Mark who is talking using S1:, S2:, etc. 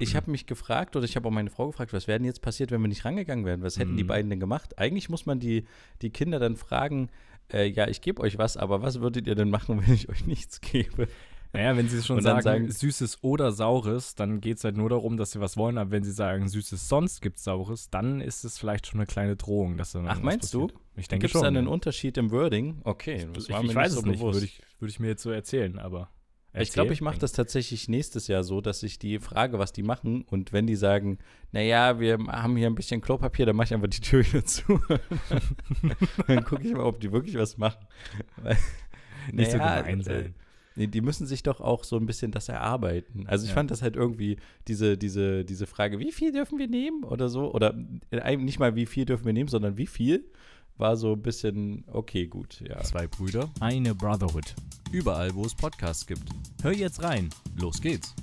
S1: ich habe mich gefragt oder ich habe auch meine Frau gefragt, was wäre denn jetzt passiert, wenn wir nicht rangegangen wären? Was hätten die mhm. beiden denn gemacht? Eigentlich muss man die, die Kinder dann fragen, äh, ja, ich gebe euch was, aber was würdet ihr denn machen, wenn ich euch nichts gebe? Naja, wenn sie schon sagen, sagen,
S2: süßes oder saures, dann geht es halt nur darum, dass sie was wollen. Aber wenn sie sagen, süßes sonst gibt es saures, dann ist es vielleicht schon eine kleine Drohung. Dass dann Ach, meinst du? Ich denke Gibt's schon. Gibt es einen
S1: Unterschied im Wording? Okay,
S2: das ich, war mir ich weiß so es bewusst. nicht, würde ich,
S1: würd ich mir jetzt so erzählen, aber Erzähl. Ich glaube, ich mache das tatsächlich nächstes Jahr so, dass ich die frage, was die machen. Und wenn die sagen, naja, wir haben hier ein bisschen Klopapier, dann mache ich einfach die Tür wieder zu. dann gucke ich mal, ob die wirklich was machen. Nicht naja, so gemein also, sein. Nee, die müssen sich doch auch so ein bisschen das erarbeiten. Also ich ja. fand das halt irgendwie diese, diese, diese Frage, wie viel dürfen wir nehmen oder so, oder äh, nicht mal wie viel dürfen wir nehmen, sondern wie viel war so ein bisschen, okay, gut, ja. Zwei Brüder, eine Brotherhood. Überall, wo es Podcasts gibt. Hör jetzt rein. Los geht's.